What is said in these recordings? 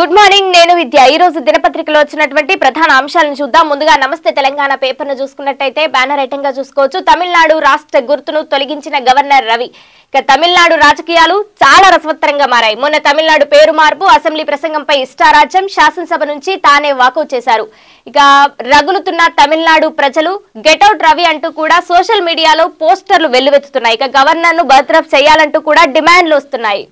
good morning నేను విద్య ఈ రోజు దినపత్రికలో వచ్చినటువంటి ప్రధాన అంశాలను చూద్దాం ముందుగా నమస్తే తెలంగాణ పేపర్ ను చూసుకున్నట్టయితే బ్యానర్ ఐటంగా చూసుకోవచ్చు తమిళనాడు రాష్ట్ర గుర్తును తొలగించిన గవర్నర్ రవి ఇక తమిళనాడు రాజకీయాలు చాలా రసవత్తరంగా మారాయి మొన్న తమిళనాడు పేరు మార్పు అసెంబ్లీ ప్రసంగంపై ఇష్టారాజ్యం శాసనసభ నుంచి తానే వాకౌట్ చేశారు ఇక రగులుతున్న తమిళనాడు ప్రజలు గెట్అవుట్ రవి అంటూ కూడా సోషల్ మీడియాలో పోస్టర్లు వెల్లువెత్తుతున్నాయి ఇక గవర్నర్ ను చేయాలంటూ కూడా డిమాండ్లు వస్తున్నాయి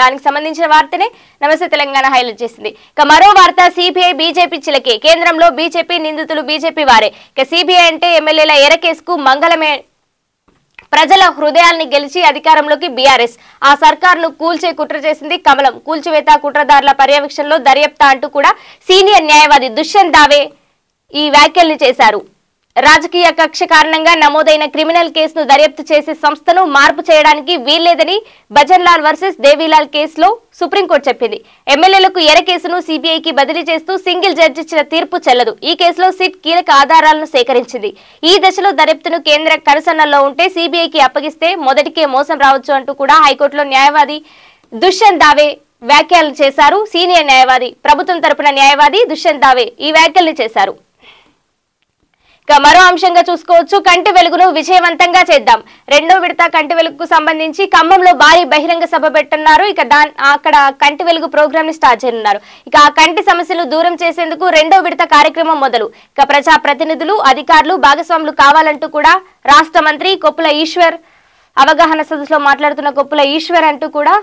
దానికి సంబంధించిన వార్తనే నమస్తే తెలంగాణ హైలైట్ చేసింది ఇక మరో వార్త సిబిఐ బీజేపీ చిలకే కేంద్రంలో బీజేపీ నిందితులు బీజేపీ వారే ఇక సిబిఐ అంటే ఎమ్మెల్యేల ఎరకేసుకు మంగళమే ప్రజల హృదయాల్ని గెలిచి అధికారంలోకి బీఆర్ఎస్ ఆ సర్కార్ను కూల్చే కుట్ర చేసింది కమలం కూల్చివేత కుట్రదారుల పర్యవేక్షణలో దర్యాప్త అంటూ కూడా సీనియర్ న్యాయవాది దుష్యంత్ దావే ఈ వ్యాఖ్యల్ని చేశారు రాజకీయ కక్ష కారణంగా నమోదైన క్రిమినల్ కేసును దర్యాప్తు చేసే సంస్థను మార్పు చేయడానికి వీల్లేదని భజన్లాల్ వర్సెస్ దేవీలాల్ కేసులో సుప్రీంకోర్టు చెప్పింది ఎమ్మెల్యేలకు ఎర కేసును సిబిఐకి బదిలీ చేస్తూ సింగిల్ జడ్జి ఇచ్చిన తీర్పు చెల్లదు ఈ కేసులో సిట్ కీలక ఆధారాలను సేకరించింది ఈ దశలో దర్యాప్తును కేంద్ర కనుసన్నల్లో ఉంటే సిబిఐకి అప్పగిస్తే మొదటికే మోసం రావచ్చు అంటూ కూడా హైకోర్టులో న్యాయవాది దుష్యంత్ దావే వ్యాఖ్యలు చేశారు సీనియర్ న్యాయవాది ప్రభుత్వం తరపున న్యాయవాది దుష్యంత్ దావే ఈ వ్యాఖ్యలు చేశారు ఇక మరో అంశంగా చూసుకోవచ్చు కంటి వెలుగును విజయవంతంగా చేద్దాం రెండో విడత కంటి వెలుగుకు సంబంధించి ఖమ్మంలో భారీ బహిరంగ సభ పెట్టున్నారు ఇక దాని అక్కడ కంటి వెలుగు ప్రోగ్రామ్ ని స్టార్ట్ చేయనున్నారు ఇక ఆ కంటి సమస్యలు దూరం చేసేందుకు రెండో విడత కార్యక్రమం మొదలు ఇక ప్రజా ప్రతినిధులు అధికారులు భాగస్వాములు కావాలంటూ కూడా రాష్ట్ర మంత్రి కొప్పుల ఈశ్వర్ అవగాహన సదస్సులో మాట్లాడుతున్న గొప్పుల ఈశ్వర్ అంటూ కూడా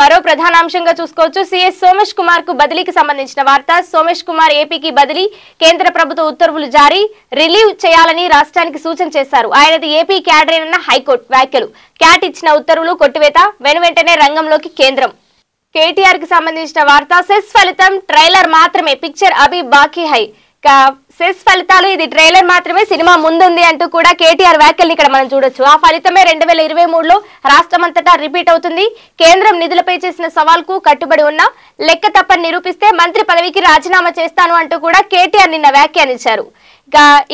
మరో ప్రధానాంశంగా చూసుకోవచ్చు సిఎస్ సోమేష్ కుమార్ కు బదిలీకి సంబంధించిన వార్త సోమేష్ కుమార్ ఏపీకి బదిలీ కేంద్ర ప్రభుత్వ ఉత్తర్వులు జారీ రిలీవ్ చేయాలని రాష్ట్రానికి సూచన చేశారు ఆయనది ఏపీ క్యాడరేనన్న హైకోర్టు వ్యాఖ్యలు క్యాట్ ఇచ్చిన ఉత్తర్వులు కొట్టివేత వెనువెంటనే రంగంలోకి కేంద్రం కేటీఆర్ కి సంబంధించిన వార్త సెస్ ఫలితం ట్రైలర్ మాత్రమే పిక్చర్ అభి బాకీ హై సెస్ ఫలితాలు ఇది ట్రైలర్ మాత్రమే సినిమా ముందుంది అంటూ కూడా కేటీఆర్ వ్యాఖ్యల్ని ఇక్కడ మనం చూడొచ్చు ఆ ఫలితమే రెండు వేల ఇరవై మూడులో రాష్ట్రమంతటా రిపీట్ అవుతుంది కేంద్రం నిధులపై చేసిన సవాల్కు కట్టుబడి ఉన్న లెక్క తప్పని నిరూపిస్తే మంత్రి పదవికి రాజీనామా చేస్తాను అంటూ కూడా కేటీఆర్ నిన్న వ్యాఖ్యానించారు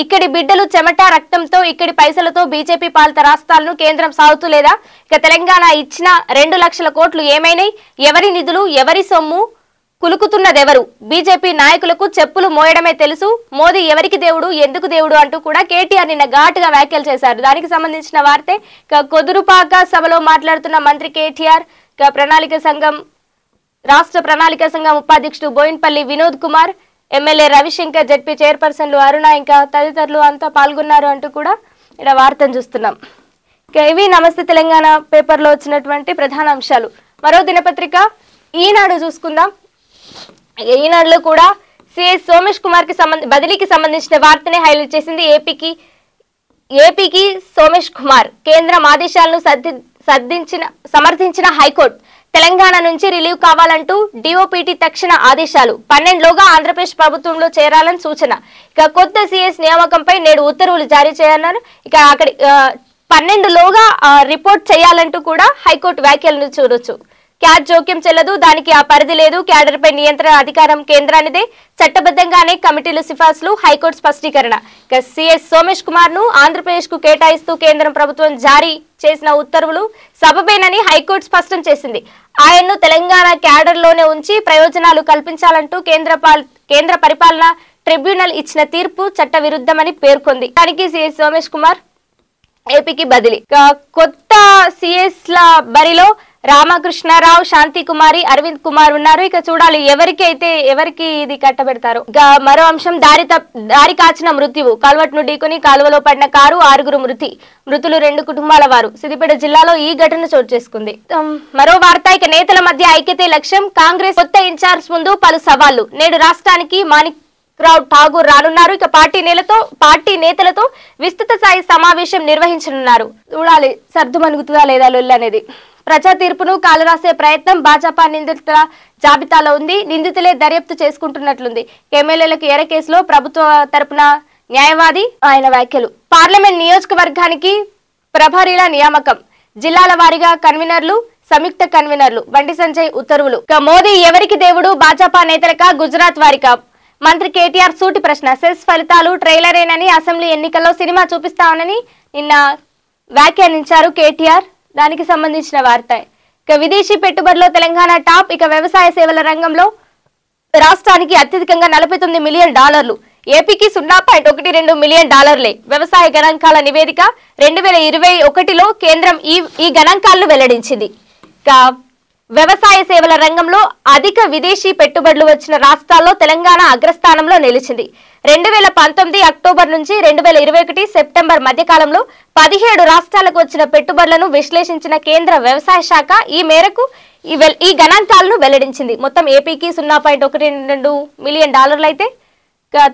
ఇక్కడి బిడ్డలు చెమట రక్తంతో ఇక్కడి పైసలతో బీజేపీ పాలిత రాష్ట్రాలను కేంద్రం సాగుతూ లేదా ఇక తెలంగాణ ఇచ్చిన రెండు లక్షల కోట్లు ఏమైనాయి ఎవరి నిధులు ఎవరి సొమ్ము కులుకుతున్నదెవరు బీజేపీ నాయకులకు చెప్పులు మోయడమే తెలుసు మోదీ ఎవరికి దేవుడు ఎందుకు దేవుడు అంటూ కూడా కేటీఆర్ నిన్న ఘాటుగా వ్యాఖ్యలు చేశారు దానికి సంబంధించిన వార్తే కొదురుపాక సభలో మాట్లాడుతున్న మంత్రి కేటీఆర్ ప్రణాళిక సంఘం రాష్ట్ర ప్రణాళిక సంఘం ఉపాధ్యక్షుడు బోయిన్పల్లి వినోద్ కుమార్ ఎమ్మెల్యే రవిశంకర్ జడ్పీ చైర్పర్సన్లు అరుణ ఇంకా తదితరులు అంతా పాల్గొన్నారు అంటూ కూడా ఇక్కడ వార్తను చూస్తున్నాం ఇవి నమస్తే తెలంగాణ పేపర్లో వచ్చినటువంటి ప్రధాన అంశాలు మరో దినపత్రిక ఈనాడు చూసుకుందాం ఈనాడులో కూడా సిఎస్ సోమేష్ కుమార్ కి సంబంధ బదిలీకి సంబంధించిన వార్తనే హైలైట్ చేసింది ఏపీకి ఏపీకి సోమేష్ కుమార్ కేంద్రం ఆదేశాలను సర్ది సర్దించిన సమర్థించిన హైకోర్టు తెలంగాణ నుంచి రిలీవ్ కావాలంటూ డిఓపిటి తక్షణ ఆదేశాలు పన్నెండులోగా ఆంధ్రప్రదేశ్ ప్రభుత్వంలో చేరాలని సూచన ఇక కొత్త సిఎస్ నియామకంపై నేడు ఉత్తర్వులు జారీ చేయనున్నారు ఇక అక్కడి పన్నెండులోగా రిపోర్ట్ చేయాలంటూ కూడా హైకోర్టు వ్యాఖ్యలను చూడొచ్చు క్యాట్ జోక్యం చెల్లదు దానికి ఆ పరిధి లేదు క్యాడర్పై నియంత్రణ అధికారం కేంద్రానిదే చట్టబద్దంగానే కమిటీలు సిఫార్సులు హైకోర్టు స్పష్టీకరణ ఇక సిఎస్ సోమేష్ కుమార్ ను ఆంధ్రప్రదేశ్ కు కేటాయిస్తూ కేంద్రం ప్రభుత్వం జారీ చేసిన ఉత్తర్వులు సబబేనని హైకోర్టు స్పష్టం చేసింది ఆయన్ను తెలంగాణ క్యాడర్లోనే ఉంచి ప్రయోజనాలు కల్పించాలంటూ కేంద్ర కేంద్ర పరిపాలన ట్రిబ్యునల్ ఇచ్చిన తీర్పు చట్టవిరుద్ధమని పేర్కొంది దానికి సిఎస్ సోమేష్ కుమార్ ఏపీకి బదిలీ కొత్త ల బరిలో రామకృష్ణారావు శాంతి కుమారి అరవింద్ కుమార్ ఉన్నారు ఇక చూడాలి ఎవరికి అయితే ఎవరికి ఇది కట్టబెడతారు మరో అంశం దారి దారి కాచిన మృత్యువు కాలువట్ను ఢీకొని కాలువలో పడిన కారు ఆరుగురు మృతి మృతులు రెండు కుటుంబాల వారు సిద్దిపేట జిల్లాలో ఈ ఘటన చోటు చేసుకుంది మరో వార్త ఇక నేతల మధ్య ఐక్యతే లక్ష్యం కాంగ్రెస్ కొత్త ఇన్ఛార్జ్ ముందు పలు సవాళ్లు నేడు రాష్ట్రానికి మాణిక్ రావు ఠాగూర్ రానున్నారు ఇక పార్టీ నేలతో పార్టీ నేతలతో విస్తృత స్థాయి సమావేశం నిర్వహించనున్నారు చూడాలి సర్దుమణుగుతుందా లేదా లొల్లు అనేది ప్రజా తీర్పును కాలరాసే ప్రయత్నం భాజపా నిందితుల జాబితాలో ఉంది నిందితులే దర్యాప్తు చేసుకుంటున్నట్లుంది ఎమ్మెల్యేలకు ఎర కేసులో ప్రభుత్వ తరపున న్యాయవాది ఆయన వ్యాఖ్యలు పార్లమెంట్ నియోజకవర్గానికి ప్రభారీల నియామకం జిల్లాల వారీగా కన్వీనర్లు సంయుక్త కన్వీనర్లు బండి సంజయ్ ఉత్తర్వులు మోదీ ఎవరికి దేవుడు భాజపా నేతలక గుజరాత్ వారిక మంత్రి కేటీఆర్ సూటి ప్రశ్న సెస్ ఫలితాలు ట్రైలరేనని అసెంబ్లీ ఎన్నికల్లో సినిమా చూపిస్తామని నిన్న వ్యాఖ్యానించారు కేటీఆర్ దానికి సంబంధించిన వార్త ఇక విదేశీ పెట్టుబడిలో తెలంగాణ టాప్ ఇక వ్యవసాయ సేవల రంగంలో రాష్ట్రానికి అత్యధికంగా నలభై తొమ్మిది మిలియన్ డాలర్లు ఏపీకి సున్నా పాయింట్ ఒకటి రెండు మిలియన్ డాలర్లే వ్యవసాయ గణాంకాల నివేదిక రెండు వేల ఇరవై ఒకటిలో కేంద్రం ఈ ఈ గణాంకాలను వెల్లడించింది ఇక వ్యవసాయ సేవల రంగంలో అధిక విదేశీ పెట్టుబడులు వచ్చిన రాష్ట్రాల్లో తెలంగాణ అగ్రస్థానంలో నిలిచింది రెండు వేల పంతొమ్మిది అక్టోబర్ నుంచి రెండు వేల ఇరవై ఒకటి సెప్టెంబర్ మధ్యకాలంలో పదిహేడు రాష్ట్రాలకు వచ్చిన పెట్టుబడులను విశ్లేషించిన కేంద్ర వ్యవసాయ శాఖ ఈ మేరకు ఈ గణాంకాలను వెల్లడించింది మొత్తం ఏపీకి సున్నా పాయింట్ ఒకటి రెండు మిలియన్ డాలర్లు అయితే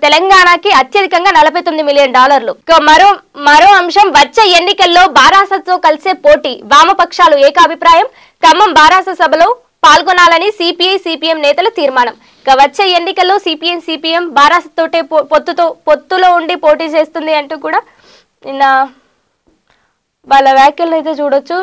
తెలంగాణకి అత్యధికంగా నలభై తొమ్మిది మిలియన్ డాలర్లు మరో మరో అంశం వచ్చే ఎన్నికల్లో బారాసత్తో కలిసే పోటీ వామపక్షాలు ఏకాభిప్రాయం ఖమ్మం బారాస సభలో పాల్గొనాలని సిపిఐ సిపిఎం నేతల తీర్మానం వచ్చే ఎన్నికల్లో సిపిఎం సిపిఎం తోటే పొత్తుతో పొత్తులో ఉండి పోటీ చేస్తుంది అంటూ కూడా నిన్న వాళ్ళ వ్యాఖ్యలను అయితే చూడొచ్చు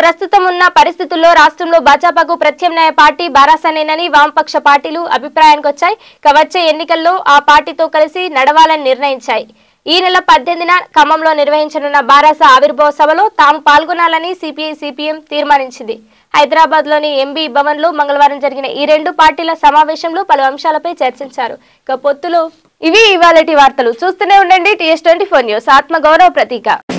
ప్రస్తుతం ఉన్న పరిస్థితుల్లో రాష్ట్రంలో భాజపాకు ప్రత్యామ్నాయ పార్టీ బారాసనేనని వామపక్ష పార్టీలు అభిప్రాయానికి వచ్చాయి ఇక వచ్చే ఎన్నికల్లో ఆ పార్టీతో కలిసి నడవాలని నిర్ణయించాయి ఈ నెల పద్దెనిమిదిన ఖమ్మంలో నిర్వహించనున్న బారాస ఆవిర్భావ సభలో తాము పాల్గొనాలని సిపిఐ సిపిఎం తీర్మానించింది హైదరాబాద్ లోని ఎంబీ భవన్ లో మంగళవారం జరిగిన ఈ రెండు పార్టీల సమావేశంలో పలు అంశాలపై చర్చించారు ఇక పొత్తులు ఇవి ఇవాళటి వార్తలు చూస్తూనే ఉండండి టీఎస్ ట్వంటీ ఫోర్ న్యూస్ ఆత్మగౌరవ ప్రతీక